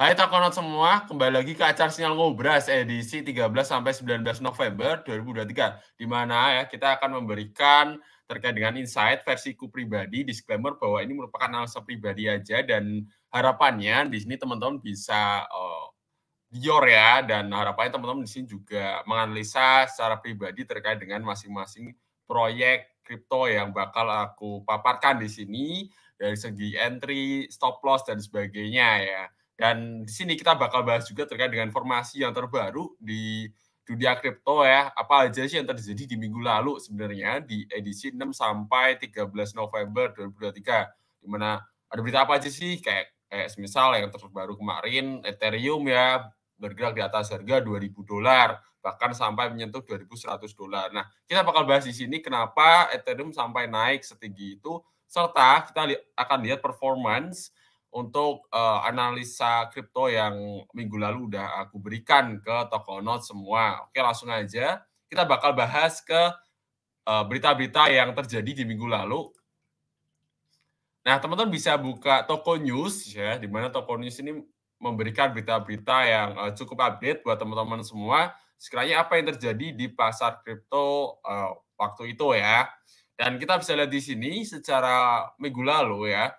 Hai Takonot semua, kembali lagi ke acara Sinyal Ngobras edisi 13 sampai 19 November 2023 di mana ya kita akan memberikan terkait dengan insight versiku pribadi disclaimer bahwa ini merupakan analisa pribadi aja dan harapannya di sini teman-teman bisa uh, ya dan harapannya teman-teman di sini juga menganalisa secara pribadi terkait dengan masing-masing proyek kripto yang bakal aku paparkan di sini dari segi entry, stop loss dan sebagainya ya. Dan di sini kita bakal bahas juga terkait dengan formasi yang terbaru di dunia kripto ya, apa aja sih yang terjadi di minggu lalu sebenarnya di edisi 6 sampai 13 November 2023. mana ada berita apa aja sih kayak kayak semisal yang terbaru kemarin Ethereum ya bergerak di atas harga 2000 dolar bahkan sampai menyentuh 2100 dolar. Nah, kita bakal bahas di sini kenapa Ethereum sampai naik setinggi itu serta kita li akan lihat performance untuk uh, analisa kripto yang minggu lalu udah aku berikan ke toko Note semua. Oke, langsung aja kita bakal bahas ke eh, berita-berita uh, yang terjadi di minggu lalu. Nah, teman-teman bisa buka Toko News ya, di mana Toko News ini memberikan berita-berita yang uh, cukup update buat teman-teman semua. Sekiranya apa yang terjadi di pasar kripto uh, waktu itu ya. Dan kita bisa lihat di sini secara minggu lalu ya,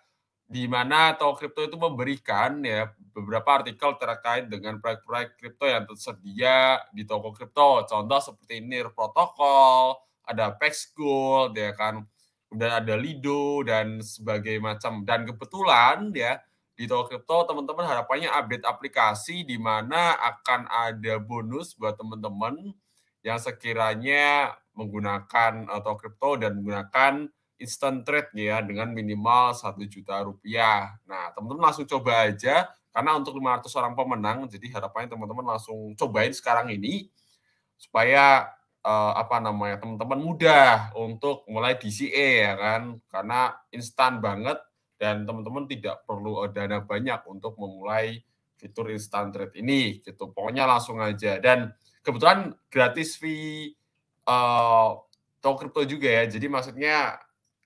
di mana atau kripto itu memberikan ya beberapa artikel terkait dengan proyek-proyek kripto yang tersedia di toko kripto. Contoh seperti NIR Protocol, ada Gold, ya kan, kemudian ada Lido dan sebagai macam. Dan kebetulan ya di toko kripto teman-teman harapannya update aplikasi di mana akan ada bonus buat teman-teman yang sekiranya menggunakan atau eh, kripto dan menggunakan instant trade ya dengan minimal satu juta rupiah. Nah, teman-teman langsung coba aja karena untuk 500 orang pemenang, jadi harapannya teman-teman langsung cobain sekarang ini supaya eh, apa namanya teman-teman mudah untuk mulai DCA ya kan, karena instan banget dan teman-teman tidak perlu dana banyak untuk memulai fitur instant trade ini gitu. Pokoknya langsung aja dan kebetulan gratis fee uh, toko crypto juga ya. Jadi maksudnya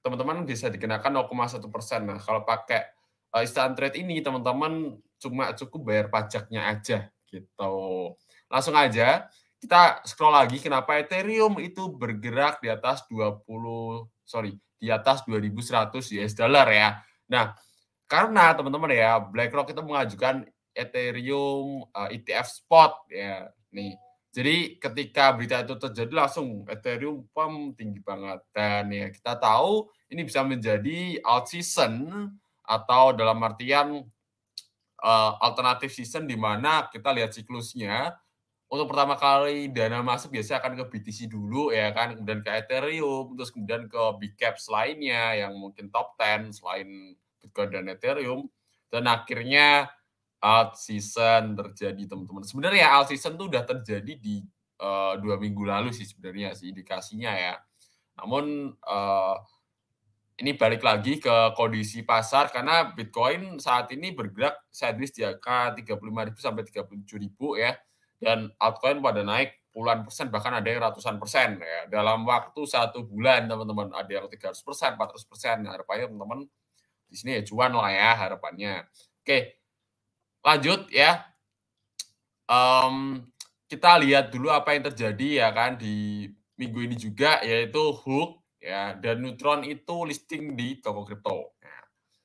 teman-teman bisa dikenakan 0,1 persen. Nah, kalau pakai uh, eh, instant trade ini, teman-teman cuma cukup bayar pajaknya aja gitu. Langsung aja kita scroll lagi kenapa Ethereum itu bergerak di atas 20 sorry di atas 2100 US dollar ya. Nah, karena teman-teman ya BlackRock itu mengajukan Ethereum ETF eh, e spot ya. Nih, jadi ketika berita itu terjadi langsung Ethereum pump tinggi banget dan ya kita tahu ini bisa menjadi out season atau dalam artian uh, alternatif season di mana kita lihat siklusnya untuk pertama kali dana masuk biasanya akan ke BTC dulu ya kan kemudian ke Ethereum terus kemudian ke big caps lainnya yang mungkin top 10 selain Bitcoin dan Ethereum dan akhirnya Alt season terjadi teman-teman. Sebenarnya Alt ya, season tuh udah terjadi di uh, dua minggu lalu sih sebenarnya sih indikasinya ya. Namun uh, ini balik lagi ke kondisi pasar karena Bitcoin saat ini bergerak sideways di angka 35.000 sampai 37.000 ya dan altcoin pada naik puluhan persen bahkan ada yang ratusan persen ya dalam waktu satu bulan teman-teman ada yang 300 persen 400 persen harapannya teman-teman di sini ya cuan lah ya harapannya oke lanjut ya um, kita lihat dulu apa yang terjadi ya kan di minggu ini juga yaitu hook ya dan neutron itu listing di toko kripto ya.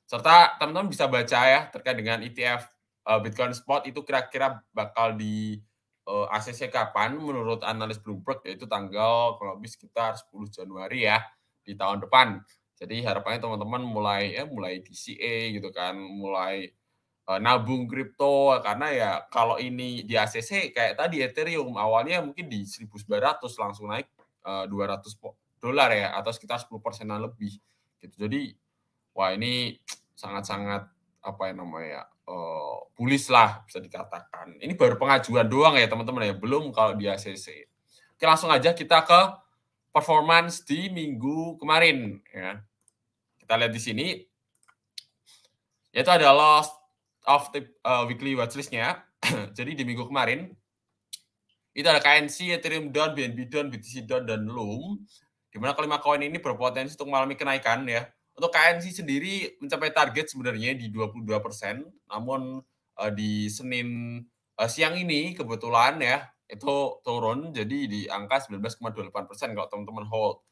serta teman-teman bisa baca ya terkait dengan ETF uh, eh, Bitcoin Spot itu kira-kira bakal di uh, eh, ACC kapan menurut analis Bloomberg yaitu tanggal kalau lebih sekitar 10 Januari ya di tahun depan jadi harapannya teman-teman mulai ya mulai DCA gitu kan mulai Eh, nabung kripto karena ya kalau ini di ACC kayak tadi Ethereum awalnya mungkin di 1900 langsung naik uh, eh, 200 dolar ya atau sekitar 10 persenan lebih gitu. Jadi wah ini sangat-sangat apa yang namanya uh, bullish lah bisa dikatakan. Ini baru pengajuan doang ya teman-teman ya, belum kalau di ACC. Oke langsung aja kita ke performance di minggu kemarin ya. Kan. Kita lihat di sini yaitu ada loss of the uh, weekly watchlistnya. Jadi di minggu kemarin itu ada KNC, Ethereum down, BNB down, BTC down, dan Loom. Di mana kelima koin ini berpotensi untuk mengalami kenaikan ya. Untuk KNC sendiri mencapai target sebenarnya di 22%, namun uh, di Senin uh, siang ini kebetulan ya itu turun jadi di angka 19,28% kalau teman-teman hold.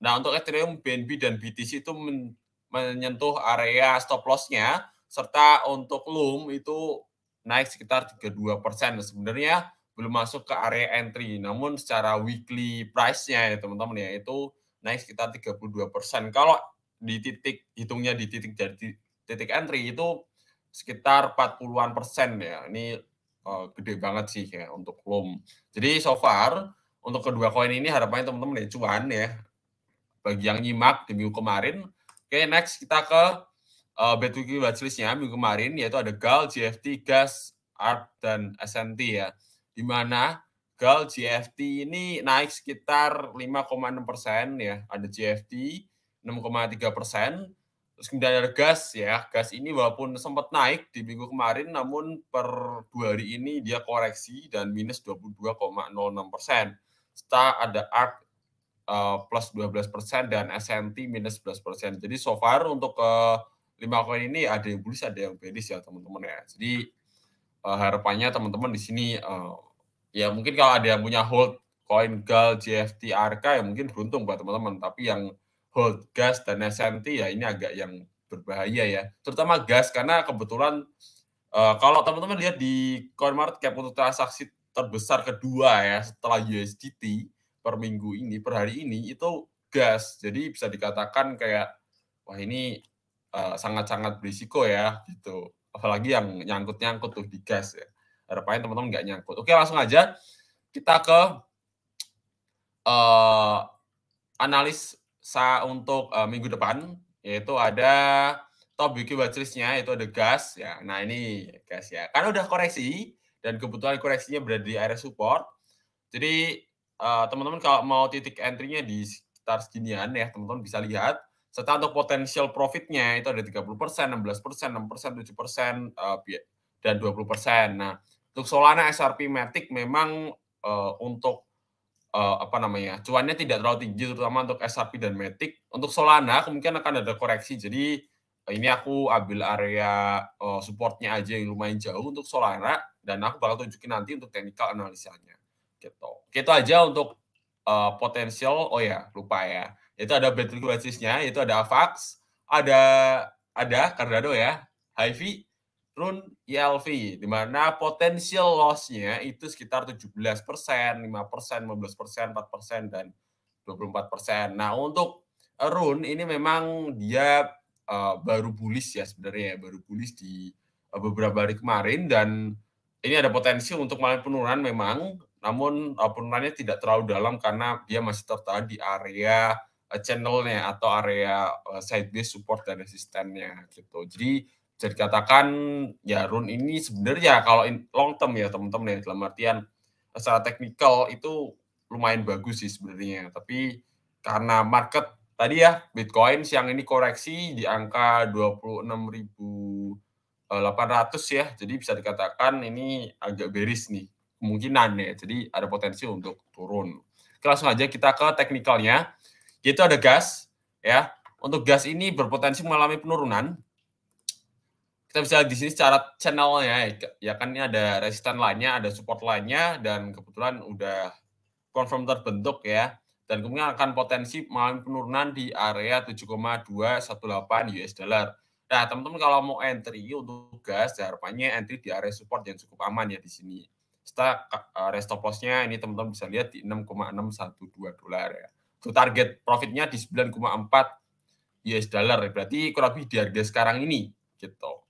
Nah, untuk Ethereum, BNB, dan BTC itu men menyentuh area stop loss-nya serta untuk Loom itu naik sekitar 32 persen. Sebenarnya belum masuk ke area entry, namun secara weekly price-nya ya teman-teman ya itu naik sekitar 32 persen. Kalau di titik hitungnya di titik dari titik entry itu sekitar 40-an persen ya. Ini uh, gede banget sih ya untuk Loom. Jadi so far untuk kedua koin ini harapannya teman-teman ya cuan ya. Bagi yang nyimak di minggu kemarin. Oke, okay, next kita ke uh, eh, b 2 watchlistnya minggu kemarin yaitu ada GAL, GFT, GAS, art, dan SNT ya. Di mana GAL, GFT ini naik sekitar 5,6 persen ya. Ada GFT 6,3 persen. Terus kemudian ada gas ya. Gas ini walaupun sempat naik di minggu kemarin namun per dua hari ini dia koreksi dan minus 22,06 persen. Setelah ada art uh, eh, plus 12 persen dan SNT minus 11 persen. Jadi so far untuk uh, lima koin ini ada yang bullish ada yang bearish ya teman-teman ya jadi uh, harapannya teman-teman di sini uh, ya mungkin kalau ada yang punya hold koin gal JFT ARK ya mungkin beruntung buat teman-teman tapi yang hold gas dan SNT ya ini agak yang berbahaya ya terutama gas karena kebetulan uh, kalau teman-teman lihat di market cap untuk transaksi terbesar kedua ya setelah USDT per minggu ini per hari ini itu gas jadi bisa dikatakan kayak wah ini Eh, sangat-sangat uh, berisiko ya gitu. Apalagi yang nyangkut-nyangkut tuh di gas ya. Harapannya teman-teman nggak nyangkut. Oke langsung aja kita ke uh, analis sa untuk uh, minggu depan yaitu ada top wiki watchlistnya yaitu ada gas ya. Nah ini gas ya. Karena udah koreksi dan kebetulan koreksinya berada di area support. Jadi teman-teman uh, kalau mau titik entry-nya di sekitar seginian ya teman-teman bisa lihat serta untuk potensial profitnya itu ada 30%, 16%, 6%, 7%, uh, dan 20%. Nah, untuk Solana SRP Matic memang uh, untuk uh, apa namanya cuannya tidak terlalu tinggi terutama untuk SRP dan Matic. Untuk Solana kemungkinan akan ada koreksi. Jadi ini aku ambil area uh, supportnya aja yang lumayan jauh untuk Solana dan aku bakal tunjukin nanti untuk teknikal analisanya. Gitu. Gitu aja untuk uh, potensial. Oh ya, lupa ya. Itu ada Bradley Basisnya, itu ada Avax, ada ada Cardano ya, Hivi, Run, ELV, di mana potensial loss-nya itu sekitar 17%, 5%, 15%, 4%, dan 24%. Nah, untuk Run ini memang dia uh, baru bullish ya sebenarnya, ya, baru bullish di uh, beberapa hari kemarin, dan ini ada potensi untuk malah penurunan memang, namun uh, penurunannya tidak terlalu dalam karena dia masih tertahan di area Eh, channelnya atau area eh, side dish support dan resistennya gitu. Jadi bisa dikatakan ya run ini sebenarnya ya, kalau in long term ya teman-teman ya dalam artian eh, secara teknikal itu lumayan bagus sih sebenarnya. Tapi karena market tadi ya Bitcoin siang ini koreksi di angka 26.800 ya. Jadi bisa dikatakan ini agak beris nih kemungkinan ya. Jadi ada potensi untuk turun. Oke, langsung aja kita ke teknikalnya. Yaitu ada gas, ya. Untuk gas ini berpotensi mengalami penurunan. Kita bisa di sini secara channelnya, ya, ya kan ini ada resisten lainnya, ada support lainnya, dan kebetulan udah confirm terbentuk ya. Dan kemudian akan potensi mengalami penurunan di area 7,218 US dollar. Nah, teman-teman kalau mau entry untuk gas, ya, harapannya entry di area support yang cukup aman ya di sini. Setelah eh, restop loss-nya ini teman-teman bisa lihat di 6,612 dolar ya to target profitnya di 9,4 US dollar. Berarti kurang lebih di harga sekarang ini gitu.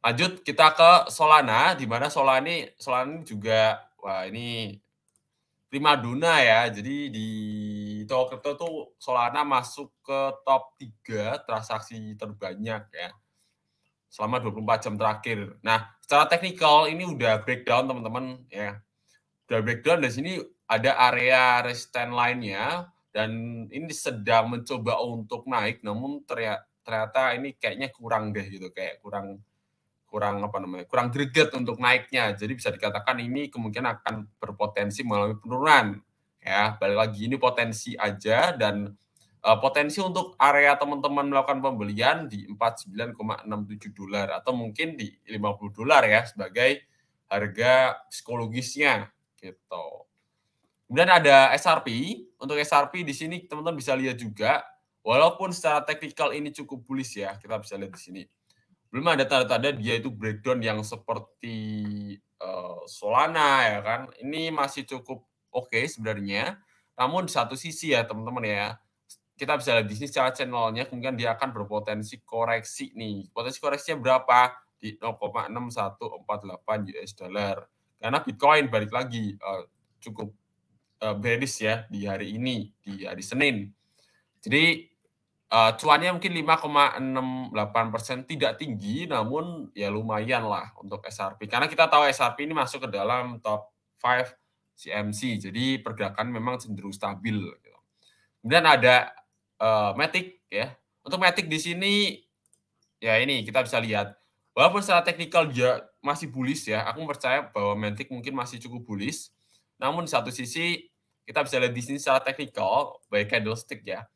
Lanjut kita ke Solana di mana Solana ini Solana ini juga wah ini prima dona ya. Jadi di toko kripto tuh Solana masuk ke top 3 transaksi terbanyak ya selama 24 jam terakhir. Nah, secara teknikal ini udah breakdown teman-teman ya. Udah breakdown dari sini ada area resisten lainnya dan ini sedang mencoba untuk naik namun ternyata ini kayaknya kurang deh gitu kayak kurang kurang apa namanya kurang greget untuk naiknya jadi bisa dikatakan ini kemungkinan akan berpotensi mengalami penurunan ya balik lagi ini potensi aja dan uh, potensi untuk area teman-teman melakukan pembelian di 49,67 dolar atau mungkin di 50 dolar ya sebagai harga psikologisnya gitu. Kemudian ada SRP. Untuk SRP di sini teman-teman bisa lihat juga. Walaupun secara teknikal ini cukup bullish ya, kita bisa lihat di sini. Belum ada tanda-tanda dia itu breakdown yang seperti uh, Solana ya kan. Ini masih cukup oke okay sebenarnya. Namun satu sisi ya teman-teman ya, kita bisa lihat di sini secara channelnya kemudian dia akan berpotensi koreksi nih. Potensi koreksinya berapa? Di 0,6148 US dollar. Karena Bitcoin balik lagi uh, cukup uh, eh, bearish ya di hari ini di hari Senin. Jadi uh, cuannya mungkin 5,68 persen tidak tinggi, namun ya lumayan lah untuk SRP. Karena kita tahu SRP ini masuk ke dalam top 5 CMC, jadi pergerakan memang cenderung stabil. Gitu. Kemudian ada uh, Matic ya. Untuk Matic di sini ya ini kita bisa lihat walaupun secara teknikal dia masih bullish ya, aku percaya bahwa Matic mungkin masih cukup bullish. Namun satu sisi kita bisa lihat di sini secara teknikal by candlestick ya.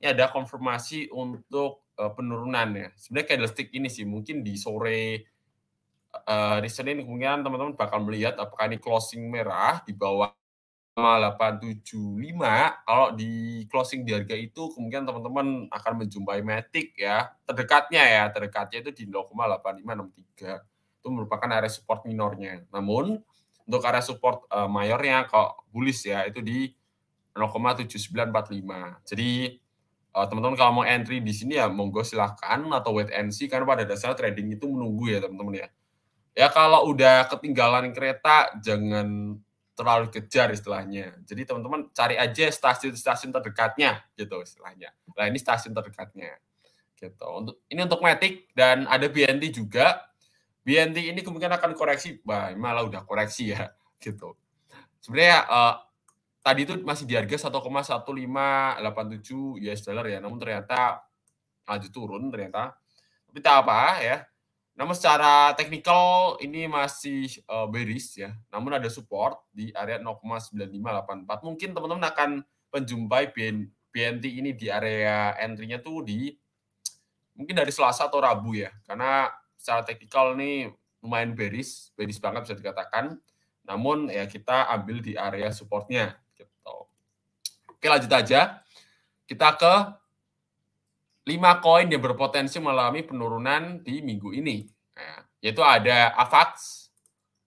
Ini ada konfirmasi untuk uh, eh, penurunannya. Sebenarnya candlestick ini sih mungkin di sore uh, di Senin kemungkinan teman-teman bakal melihat apakah ini closing merah di bawah 875 kalau di closing di harga itu kemungkinan teman-teman akan menjumpai matic ya terdekatnya ya terdekatnya itu di 0,8563 itu merupakan area support minornya namun untuk area support uh, mayornya kok bullish ya itu di 0,7945. Jadi eh, teman-teman uh, kalau mau entry di sini ya monggo silahkan atau wait and see karena pada dasarnya trading itu menunggu ya teman-teman ya. Ya kalau udah ketinggalan kereta jangan terlalu kejar istilahnya. Jadi teman-teman cari aja stasiun-stasiun terdekatnya gitu istilahnya. Nah ini stasiun terdekatnya gitu. Untuk ini untuk Matic dan ada BNT juga BNT ini kemungkinan akan koreksi, bah, malah udah koreksi ya gitu. Sebenarnya uh, tadi itu masih di harga 1,1587 US dollar ya, namun ternyata lanjut turun ternyata. Tapi tak apa ya. Namun secara teknikal ini masih uh, bearish ya. Namun ada support di area 0,9584. Mungkin teman-teman akan menjumpai BNT ini di area entry-nya tuh di mungkin dari Selasa atau Rabu ya. Karena secara teknikal nih lumayan beris, beris banget bisa dikatakan. Namun ya kita ambil di area supportnya gitu. Oke lanjut aja. Kita ke lima koin yang berpotensi mengalami penurunan di minggu ini. Nah, yaitu ada AVAX.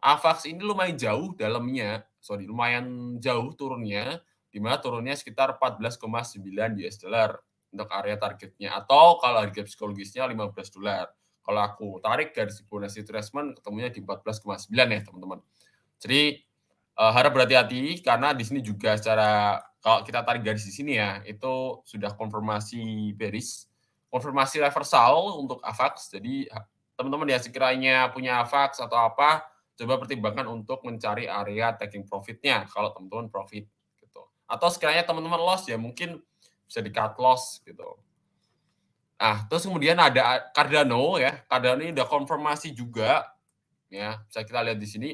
AVAX ini lumayan jauh dalamnya, sorry, lumayan jauh turunnya, di mana turunnya sekitar 14,9 US dollar untuk area targetnya atau kalau harga psikologisnya 15 dolar. Kalau aku tarik dari Fibonacci retracement ketemunya di 14,9 ya teman-teman. Jadi uh, harap berhati-hati karena di sini juga secara kalau kita tarik garis di sini ya itu sudah konfirmasi bearish, konfirmasi reversal untuk AVAX. Jadi teman-teman ya sekiranya punya AVAX atau apa coba pertimbangkan untuk mencari area taking profitnya kalau teman-teman profit gitu. Atau sekiranya teman-teman loss ya mungkin bisa di cut loss gitu. Nah, terus kemudian ada ah, Cardano ya. Cardano ini udah konfirmasi juga. Ya, bisa kita lihat di sini.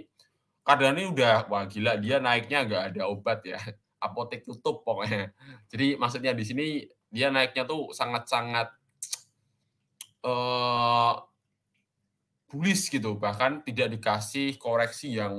Cardano ini udah, wah gila, dia naiknya nggak ada obat ya. Apotek tutup pokoknya. Jadi maksudnya di sini dia naiknya tuh sangat-sangat eh bullish gitu. Bahkan tidak dikasih koreksi yang,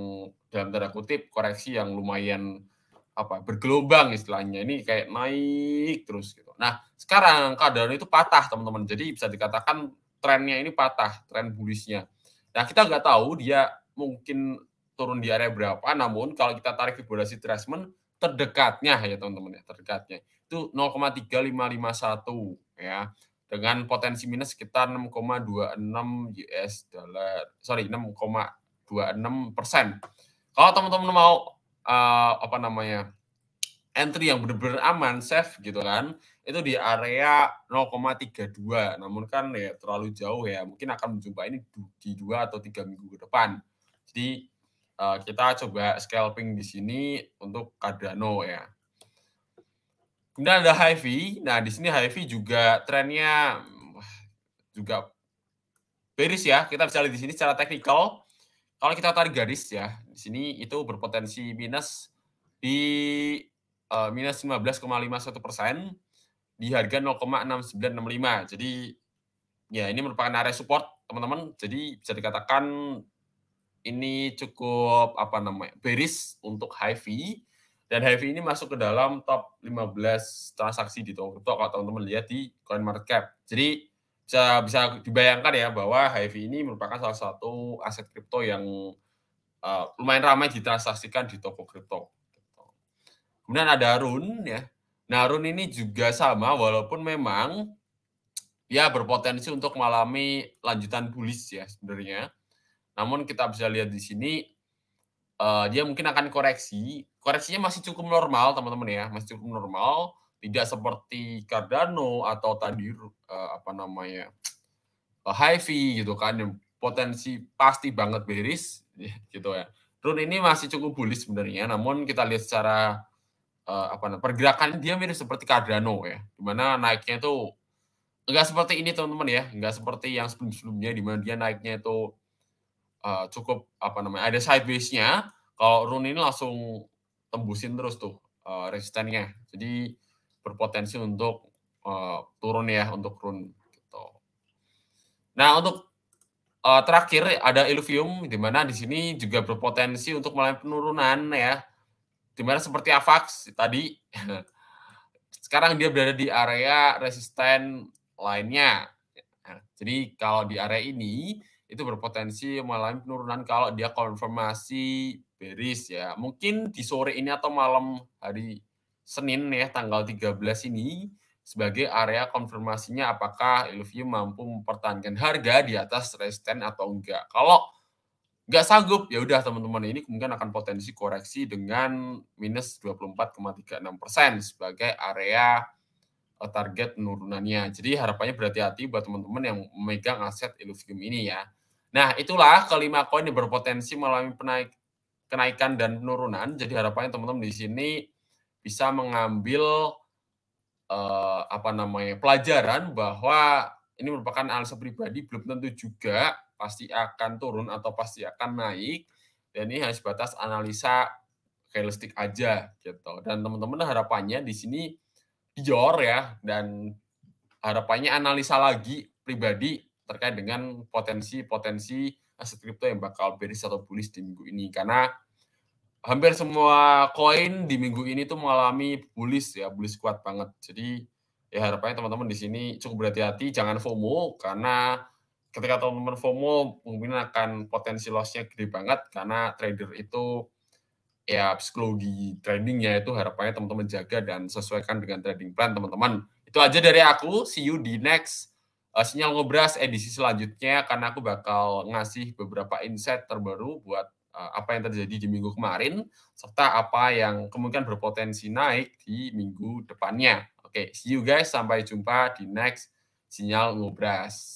dalam tanda kutip, koreksi yang lumayan apa bergelombang istilahnya. Ini kayak naik terus gitu Nah, sekarang keadaan itu patah, teman-teman. Jadi bisa dikatakan trennya ini patah, tren bullishnya Nah, kita nggak tahu dia mungkin turun di area berapa, namun kalau kita tarik Fibonacci treatment terdekatnya ya teman-teman ya, terdekatnya itu 0,3551 ya dengan potensi minus sekitar 6,26 US dollar sorry 6,26 persen. Kalau teman-teman mau uh, apa namanya entry yang benar-benar aman, safe gitu kan, itu di area 0,32. Namun kan ya terlalu jauh ya, mungkin akan mencoba ini di dua atau tiga minggu ke depan. Jadi eh, kita coba scalping di sini untuk Cardano ya. Kemudian ada HIV. Nah, di sini HIV juga trennya juga beris ya. Kita bisa lihat di sini secara teknikal. Kalau kita tarik garis ya, di sini itu berpotensi minus di Eh, minus 15,51 persen di harga 0,6965. Jadi ya ini merupakan area support teman-teman. Jadi bisa dikatakan ini cukup apa namanya beris untuk high fee dan high fee ini masuk ke dalam top 15 transaksi di toko crypto kalau teman-teman lihat di Coin Market Cap. Jadi bisa bisa dibayangkan ya bahwa high fee ini merupakan salah satu aset kripto yang uh, lumayan ramai ditransaksikan di toko kripto. Kemudian ada Run ya. Nah, Run ini juga sama walaupun memang ya berpotensi untuk mengalami lanjutan bullish ya sebenarnya. Namun kita bisa lihat di sini uh, dia mungkin akan koreksi. Koreksinya masih cukup normal, teman-teman ya, masih cukup normal, tidak seperti Cardano atau tadi uh, apa namanya? Uh, eh, Hifi gitu kan yang potensi pasti banget beris gitu ya. Rune ini masih cukup bullish sebenarnya, namun kita lihat secara uh, apa namanya pergerakan dia mirip seperti Cardano ya dimana naiknya itu enggak seperti ini teman-teman ya enggak seperti yang sebelumnya dimana dia naiknya itu uh, cukup apa namanya ada sidewaysnya kalau run ini langsung tembusin terus tuh uh, eh, resistennya jadi berpotensi untuk uh, turun ya untuk run gitu nah untuk terakhir ada Illuvium dimana mana di sini juga berpotensi untuk mulai penurunan ya dimana seperti Avax tadi sekarang dia berada di area resisten lainnya. Jadi kalau di area ini itu berpotensi mengalami penurunan kalau dia konfirmasi beris ya. Mungkin di sore ini atau malam hari Senin ya tanggal 13 ini sebagai area konfirmasinya apakah Iluvio mampu mempertahankan harga di atas resisten atau enggak. Kalau nggak sanggup ya udah teman-teman ini kemungkinan akan potensi koreksi dengan minus 24,36 persen sebagai area eh, target penurunannya. Jadi harapannya berhati-hati buat teman-teman yang memegang aset Illuvium ini ya. Nah itulah kelima koin yang berpotensi mengalami penaik, kenaikan dan penurunan. Jadi harapannya teman-teman di sini bisa mengambil eh, apa namanya pelajaran bahwa ini merupakan analisa pribadi belum tentu juga pasti akan turun atau pasti akan naik dan ini hanya sebatas analisa realistik aja gitu dan teman-teman harapannya di sini dior ya dan harapannya analisa lagi pribadi terkait dengan potensi-potensi aset kripto yang bakal beris atau bullish di minggu ini karena hampir semua koin di minggu ini tuh mengalami bullish ya bullish kuat banget jadi ya harapannya teman-teman di sini cukup berhati-hati jangan FOMO karena ketika teman-teman FOMO mungkin akan potensi loss-nya gede banget karena trader itu ya psikologi tradingnya itu harapannya teman-teman jaga dan sesuaikan dengan trading plan teman-teman. Itu aja dari aku, see you di next uh, sinyal ngobras edisi selanjutnya karena aku bakal ngasih beberapa insight terbaru buat uh, apa yang terjadi di minggu kemarin serta apa yang kemungkinan berpotensi naik di minggu depannya. Oke, okay, see you guys, sampai jumpa di next sinyal ngobras.